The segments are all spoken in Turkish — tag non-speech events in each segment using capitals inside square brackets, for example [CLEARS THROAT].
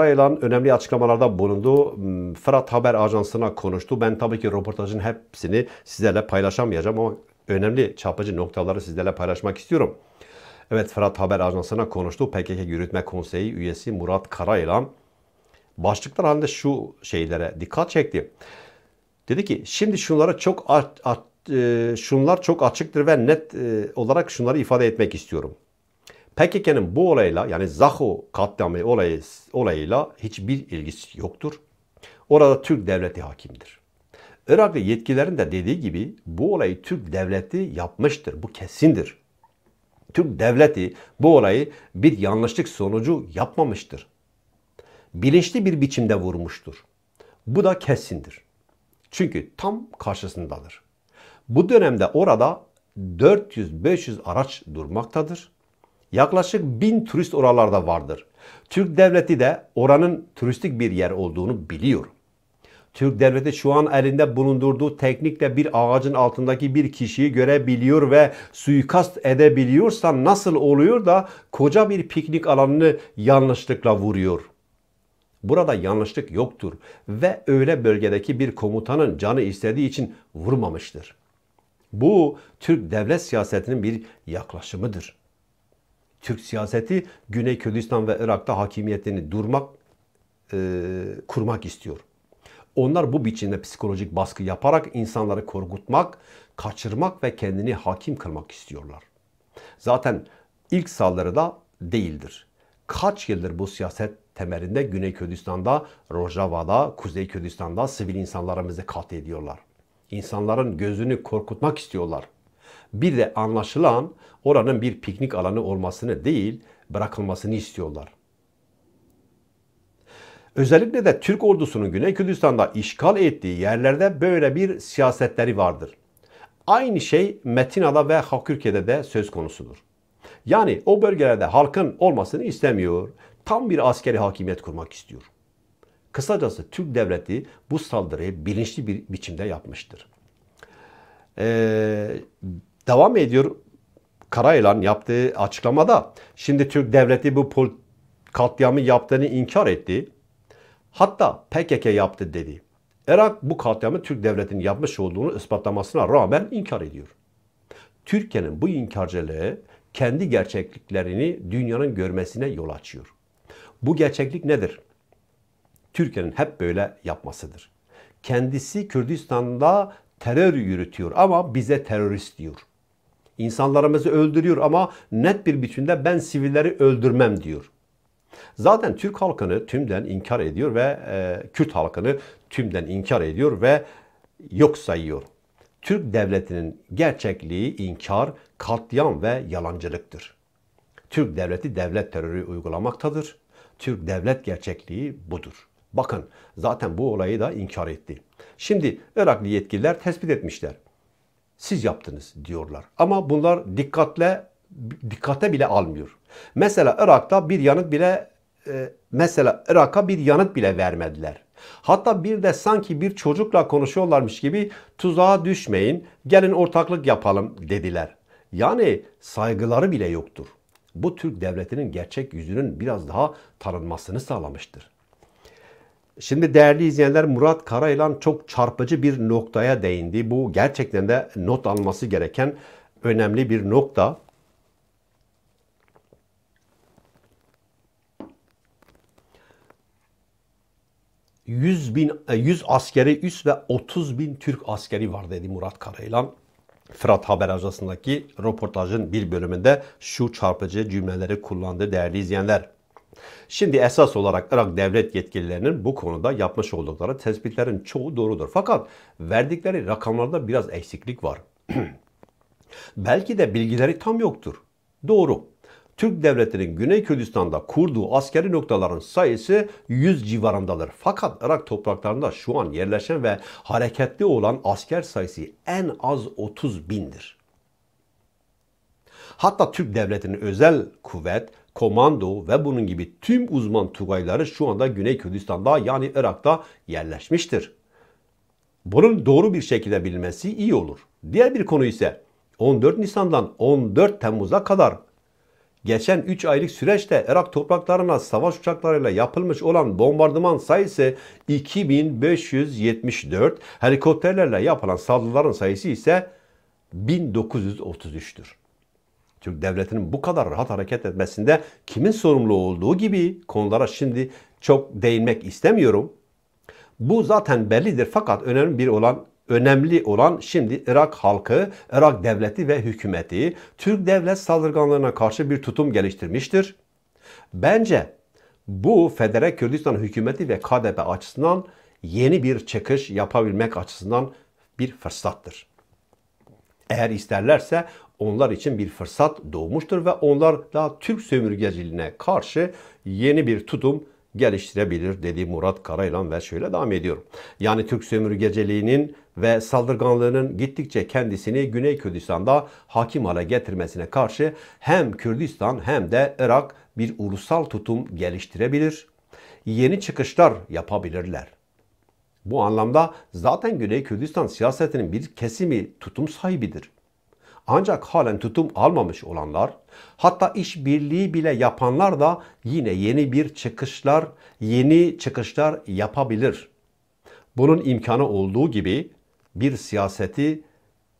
İsrail'in önemli açıklamalarda bulundu. Hmm, Fırat Haber Ajansı'na konuştu. Ben tabii ki röportajın hepsini sizlerle paylaşamayacağım ama önemli çarpıcı noktaları sizlerle paylaşmak istiyorum. Evet Fırat Haber Ajansı'na konuştu. PKK Yürütme Konseyi üyesi Murat Karaylan başlıklar halinde şu şeylere dikkat çekti. Dedi ki şimdi şunlara çok e, şunlar çok açıktır ve net e, olarak şunları ifade etmek istiyorum. PKK'nın bu olayla yani Zaho katliamı olayı, olayıyla hiçbir ilgisi yoktur. Orada Türk devleti hakimdir. Iraklı yetkililerin de dediği gibi bu olayı Türk devleti yapmıştır. Bu kesindir. Türk devleti bu olayı bir yanlışlık sonucu yapmamıştır. Bilinçli bir biçimde vurmuştur. Bu da kesindir. Çünkü tam karşısındadır. Bu dönemde orada 400-500 araç durmaktadır. Yaklaşık bin turist oralarda vardır. Türk devleti de oranın turistik bir yer olduğunu biliyor. Türk devleti şu an elinde bulundurduğu teknikle bir ağacın altındaki bir kişiyi görebiliyor ve suikast edebiliyorsa nasıl oluyor da koca bir piknik alanını yanlışlıkla vuruyor. Burada yanlışlık yoktur ve öyle bölgedeki bir komutanın canı istediği için vurmamıştır. Bu Türk devlet siyasetinin bir yaklaşımıdır. Türk siyaseti Güney Kürdistan ve Irak'ta hakimiyetini durmak, e, kurmak istiyor. Onlar bu biçimde psikolojik baskı yaparak insanları korkutmak, kaçırmak ve kendini hakim kılmak istiyorlar. Zaten ilk da değildir. Kaç yıldır bu siyaset temelinde Güney Kürdistan'da, Rojava'da, Kuzey Kürdistan'da sivil insanlarımızı katlediyorlar. İnsanların gözünü korkutmak istiyorlar. Bir de anlaşılan oranın bir piknik alanı olmasını değil bırakılmasını istiyorlar. Özellikle de Türk ordusunun Güney Kürdistan'da işgal ettiği yerlerde böyle bir siyasetleri vardır. Aynı şey Metina'da ve Hakürke'de de söz konusudur. Yani o bölgelerde halkın olmasını istemiyor. Tam bir askeri hakimiyet kurmak istiyor. Kısacası Türk devleti bu saldırıyı bilinçli bir biçimde yapmıştır. Ee, Devam ediyor Karayılan yaptığı açıklamada. Şimdi Türk devleti bu katliamı yaptığını inkar etti. Hatta PKK yaptı dedi. Irak bu katliamı Türk devletinin yapmış olduğunu ispatlamasına rağmen inkar ediyor. Türkiye'nin bu inkarcılığı kendi gerçekliklerini dünyanın görmesine yol açıyor. Bu gerçeklik nedir? Türkiye'nin hep böyle yapmasıdır. Kendisi Kürdistan'da terör yürütüyor ama bize terörist diyor. İnsanlarımızı öldürüyor ama net bir biçimde ben sivilleri öldürmem diyor. Zaten Türk halkını tümden inkar ediyor ve e, Kürt halkını tümden inkar ediyor ve yok sayıyor. Türk devletinin gerçekliği inkar, katliam ve yalancılıktır. Türk devleti devlet terörü uygulamaktadır. Türk devlet gerçekliği budur. Bakın zaten bu olayı da inkar etti. Şimdi Iraklı yetkililer tespit etmişler siz yaptınız diyorlar. Ama bunlar dikkatle dikkate bile almıyor. Mesela Irak'ta bir yanıt bile e, mesela Irak'a bir yanıt bile vermediler. Hatta bir de sanki bir çocukla konuşuyorlarmış gibi tuzağa düşmeyin, gelin ortaklık yapalım dediler. Yani saygıları bile yoktur. Bu Türk devletinin gerçek yüzünün biraz daha tanınmasını sağlamıştır. Şimdi değerli izleyenler Murat Karayılan çok çarpıcı bir noktaya değindi. Bu gerçekten de not alması gereken önemli bir nokta. Yüz bin, e, yüz askeri üst ve 30 bin Türk askeri var dedi Murat Karayılan, Fırat Haber Ajansı'ndaki röportajın bir bölümünde şu çarpıcı cümleleri kullandı değerli izleyenler. Şimdi esas olarak Irak devlet yetkililerinin bu konuda yapmış oldukları tespitlerin çoğu doğrudur. Fakat verdikleri rakamlarda biraz eksiklik var. [CLEARS THROAT] Belki de bilgileri tam yoktur. Doğru. Türk devletinin Güney Kürdistan'da kurduğu askeri noktaların sayısı 100 civarındadır. Fakat Irak topraklarında şu an yerleşen ve hareketli olan asker sayısı en az 30 bindir. Hatta Türk devletinin özel kuvvet komando ve bunun gibi tüm uzman Tugayları şu anda Güney Kürdistan'da yani Irak'ta yerleşmiştir. Bunun doğru bir şekilde bilinmesi iyi olur. Diğer bir konu ise 14 Nisan'dan 14 Temmuz'a kadar geçen 3 aylık süreçte Irak topraklarına savaş uçaklarıyla yapılmış olan bombardıman sayısı 2574, helikopterlerle yapılan saldırıların sayısı ise 1933'tür. Türk devletinin bu kadar rahat hareket etmesinde kimin sorumlu olduğu gibi konulara şimdi çok değinmek istemiyorum. Bu zaten bellidir fakat önemli bir olan önemli olan şimdi Irak halkı, Irak devleti ve hükümeti Türk devlet saldırganlarına karşı bir tutum geliştirmiştir. Bence bu Federe Kürdistan hükümeti ve KDP açısından yeni bir çıkış yapabilmek açısından bir fırsattır. Eğer isterlerse onlar için bir fırsat doğmuştur ve onlar da Türk sömürgeciliğine karşı yeni bir tutum geliştirebilir dedi Murat Karaylan ve şöyle devam ediyorum. Yani Türk sömürgeciliğinin ve saldırganlığının gittikçe kendisini Güney Kürdistan'da hakim hale getirmesine karşı hem Kürdistan hem de Irak bir ulusal tutum geliştirebilir. Yeni çıkışlar yapabilirler. Bu anlamda zaten Güney Kürdistan siyasetinin bir kesimi tutum sahibidir. Ancak halen tutum almamış olanlar, hatta işbirliği bile yapanlar da yine yeni bir çıkışlar, yeni çıkışlar yapabilir. Bunun imkanı olduğu gibi bir siyaseti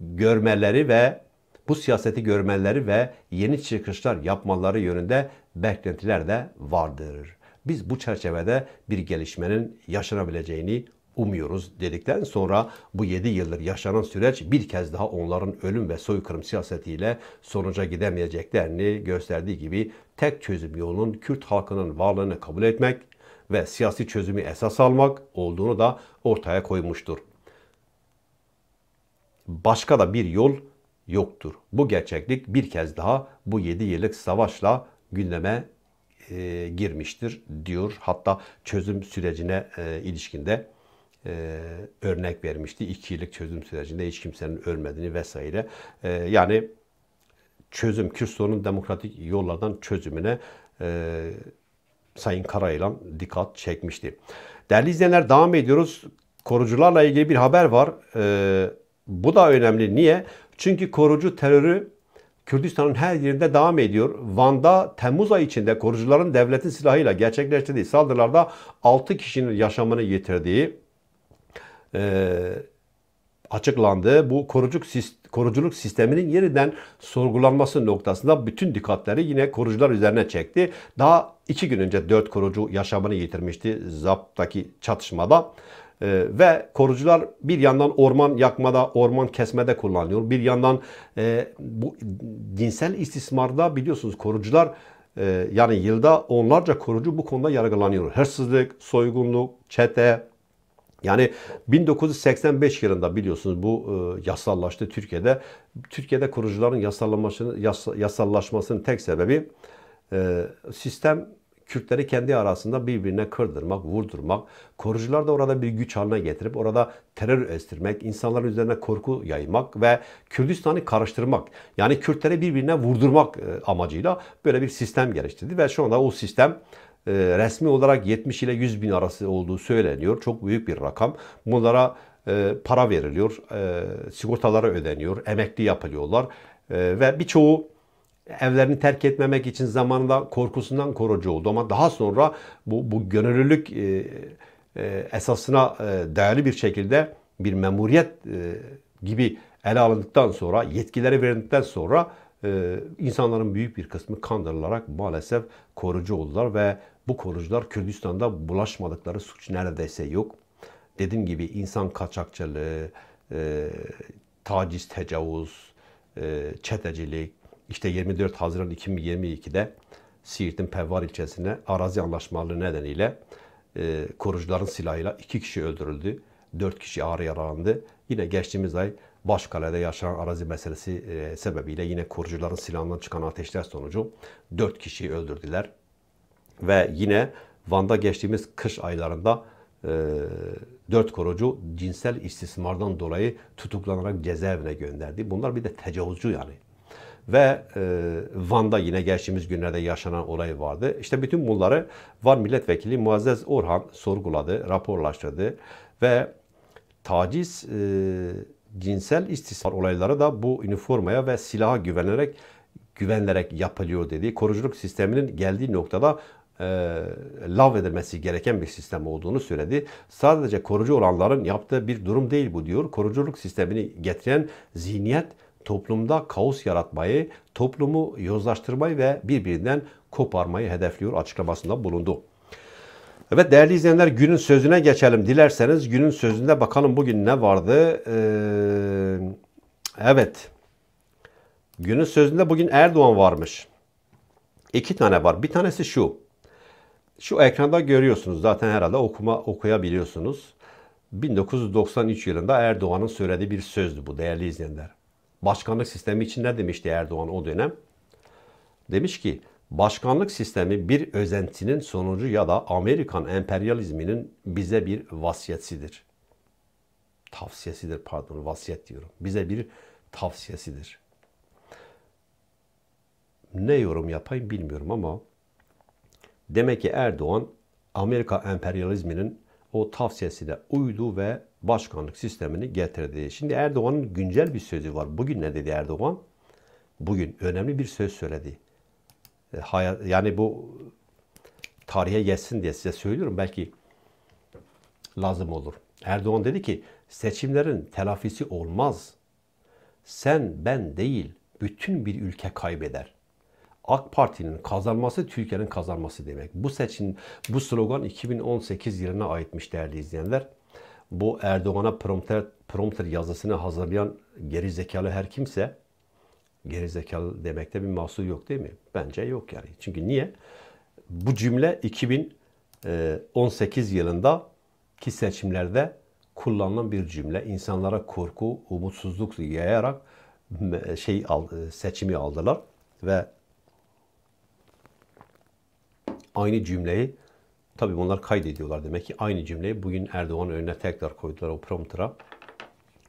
görmeleri ve bu siyaseti görmeleri ve yeni çıkışlar yapmaları yönünde beklentiler de vardır. Biz bu çerçevede bir gelişmenin yaşanabileceğini umuyoruz dedikten sonra bu 7 yıldır yaşanan süreç bir kez daha onların ölüm ve soykırım siyasetiyle sonuca gidemeyeceklerini gösterdiği gibi tek çözüm yolunun Kürt halkının varlığını kabul etmek ve siyasi çözümü esas almak olduğunu da ortaya koymuştur. Başka da bir yol yoktur. Bu gerçeklik bir kez daha bu 7 yıllık savaşla gündeme e, girmiştir diyor. Hatta çözüm sürecine e, ilişkinde e, örnek vermişti. İki yıllık çözüm sürecinde hiç kimsenin ölmediğini vesaire. E, yani çözüm, Kürt sorunun demokratik yollardan çözümüne e, Sayın Karayılan dikkat çekmişti. Değerli izleyenler devam ediyoruz. Korucularla ilgili bir haber var. E, bu da önemli. Niye? Çünkü korucu terörü Kürdistan'ın her yerinde devam ediyor. Van'da Temmuz ayı içinde korucuların devletin silahıyla gerçekleştirdiği saldırılarda 6 kişinin yaşamını yitirdiği e, açıklandı. Bu korucuk koruculuk sisteminin yeniden sorgulanması noktasında bütün dikkatleri yine korucular üzerine çekti. Daha iki gün önce dört korucu yaşamını yitirmişti ZAP'taki çatışmada. Ee, ve korucular bir yandan orman yakmada, orman kesmede kullanıyor. Bir yandan e, bu dinsel istismarda biliyorsunuz korucular e, yani yılda onlarca korucu bu konuda yargılanıyor. Hırsızlık, soygunluk, çete, yani 1985 yılında biliyorsunuz bu e, yasallaştı Türkiye'de. Türkiye'de kurucuların yasallaşmasının, yasallaşmasının tek sebebi e, sistem Kürtleri kendi arasında birbirine kırdırmak, vurdurmak, korucular da orada bir güç haline getirip orada terör estirmek, insanların üzerine korku yaymak ve Kürdistan'ı karıştırmak. Yani Kürtleri birbirine vurdurmak e, amacıyla böyle bir sistem geliştirdi ve şu anda o sistem e, resmi olarak 70 ile 100 bin arası olduğu söyleniyor. Çok büyük bir rakam. Bunlara e, para veriliyor, e, sigortalara ödeniyor, emekli yapılıyorlar ve birçoğu evlerini terk etmemek için zamanında korkusundan korucu oldu ama daha sonra bu, bu gönüllülük esasına değerli bir şekilde bir memuriyet gibi ele alındıktan sonra, yetkileri verildikten sonra e, insanların büyük bir kısmı kandırılarak maalesef korucu oldular ve bu korucular Kürdistan'da bulaşmadıkları suç neredeyse yok. Dediğim gibi insan kaçakçılığı, e, taciz, tecavüz, e, çetecilik, İşte 24 Haziran 2022'de Siirt'in Pevvar ilçesine arazi anlaşmalı nedeniyle e, korucuların silahıyla iki kişi öldürüldü. 4 kişi ağır yaralandı. Yine geçtiğimiz ay Başkale'de yaşanan arazi meselesi e, sebebiyle yine korucuların silahından çıkan ateşler sonucu 4 kişiyi öldürdüler. Ve yine Van'da geçtiğimiz kış aylarında e, dört korucu cinsel istismardan dolayı tutuklanarak cezaevine gönderdi. Bunlar bir de tecavüzcü yani. Ve e, Van'da yine geçtiğimiz günlerde yaşanan olay vardı. İşte bütün bunları Van Milletvekili Muazzez Orhan sorguladı, raporlaştırdı ve taciz, e, cinsel istismar olayları da bu üniformaya ve silaha güvenerek güvenilerek yapılıyor dedi. Koruculuk sisteminin geldiği noktada e, lav edilmesi gereken bir sistem olduğunu söyledi. Sadece korucu olanların yaptığı bir durum değil bu diyor. Koruculuk sistemini getiren zihniyet toplumda kaos yaratmayı, toplumu yozlaştırmayı ve birbirinden koparmayı hedefliyor açıklamasında bulundu. Evet değerli izleyenler günün sözüne geçelim. Dilerseniz günün sözünde bakalım bugün ne vardı. Ee, evet. Günün sözünde bugün Erdoğan varmış. İki tane var. Bir tanesi şu. Şu ekranda görüyorsunuz. Zaten herhalde okuma okuyabiliyorsunuz. 1993 yılında Erdoğan'ın söylediği bir sözdü bu değerli izleyenler. Başkanlık sistemi için ne demişti Erdoğan o dönem? Demiş ki başkanlık sistemi bir özentinin sonucu ya da Amerikan emperyalizminin bize bir vasiyetsidir, Tavsiyesidir pardon vasiyet diyorum. Bize bir tavsiyesidir. Ne yorum yapayım bilmiyorum ama demek ki Erdoğan Amerika emperyalizminin o tavsiyesine uydu ve başkanlık sistemini getirdi. Şimdi Erdoğan'ın güncel bir sözü var. Bugün ne dedi Erdoğan? Bugün önemli bir söz söyledi. E, hayat, yani bu tarihe geçsin diye size söylüyorum. Belki lazım olur. Erdoğan dedi ki seçimlerin telafisi olmaz. Sen, ben değil, bütün bir ülke kaybeder. AK Parti'nin kazanması Türkiye'nin kazanması demek. Bu seçim, bu slogan 2018 yılına aitmiş değerli izleyenler. Bu Erdoğan'a prompter, prompter yazısını hazırlayan geri zekalı her kimse gerizekalı demekte bir mahsur yok değil mi? Bence yok yani. Çünkü niye? Bu cümle 2018 e, yılında ki seçimlerde kullanılan bir cümle. İnsanlara korku, umutsuzluk yayarak e, şey e, seçimi aldılar ve aynı cümleyi tabii bunlar kaydediyorlar demek ki aynı cümleyi bugün Erdoğan önüne tekrar koydular o promptera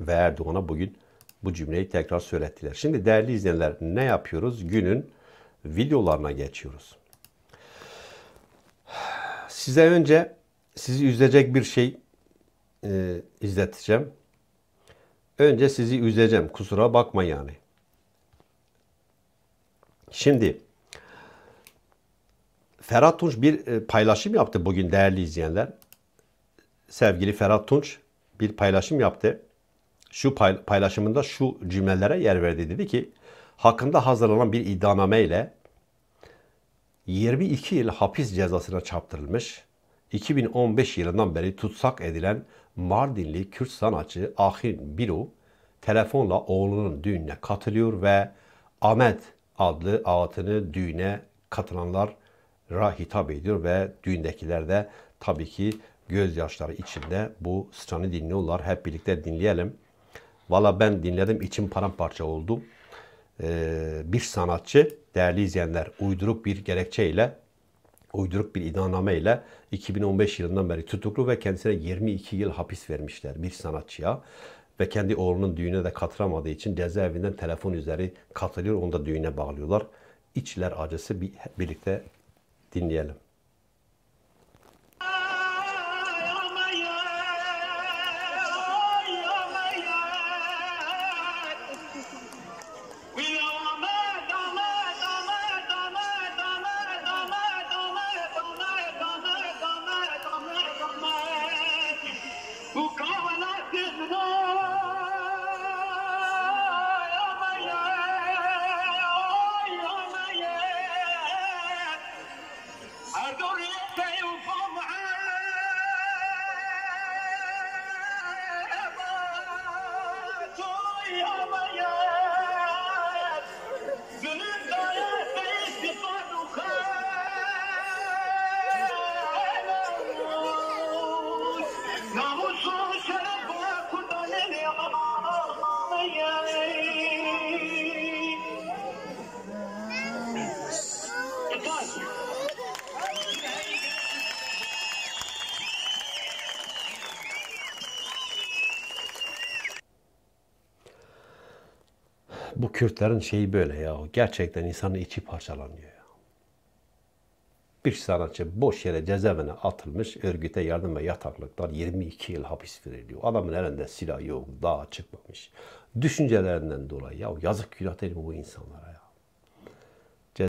ve Erdoğan'a bugün bu cümleyi tekrar söylettiler. Şimdi değerli izleyenler ne yapıyoruz? Günün videolarına geçiyoruz. Size önce sizi üzecek bir şey e, izleteceğim. Önce sizi üzeceğim. Kusura bakma yani. Şimdi Ferhat Tunç bir e, paylaşım yaptı bugün değerli izleyenler. Sevgili Ferhat Tunç bir paylaşım yaptı şu paylaşımında şu cümlelere yer verdi. Dedi ki hakkında hazırlanan bir iddianame ile 22 yıl hapis cezasına çarptırılmış 2015 yılından beri tutsak edilen Mardinli Kürt sanatçı Ahin Biru telefonla oğlunun düğününe katılıyor ve Ahmet adlı ağıtını düğüne katılanlara hitap ediyor ve düğündekiler de tabii ki gözyaşları içinde bu sıçanı dinliyorlar. Hep birlikte dinleyelim. Valla ben dinledim içim paramparça oldu. Ee, bir sanatçı değerli izleyenler uyduruk bir gerekçeyle uyduruk bir iddianame ile 2015 yılından beri tutuklu ve kendisine 22 yıl hapis vermişler bir sanatçıya. Ve kendi oğlunun düğüne de katılamadığı için cezaevinden telefon üzeri katılıyor. Onu da düğüne bağlıyorlar. İçler acısı bir, birlikte dinleyelim. bu Kürtlerin şeyi böyle ya. Gerçekten insanın içi parçalanıyor ya. Bir sanatçı boş yere cezaevine atılmış, örgüte yardım ve yataklıktan 22 yıl hapis veriliyor. Adamın elinde silah yok, daha çıkmamış. Düşüncelerinden dolayı ya yazık günah bu insanlara ya?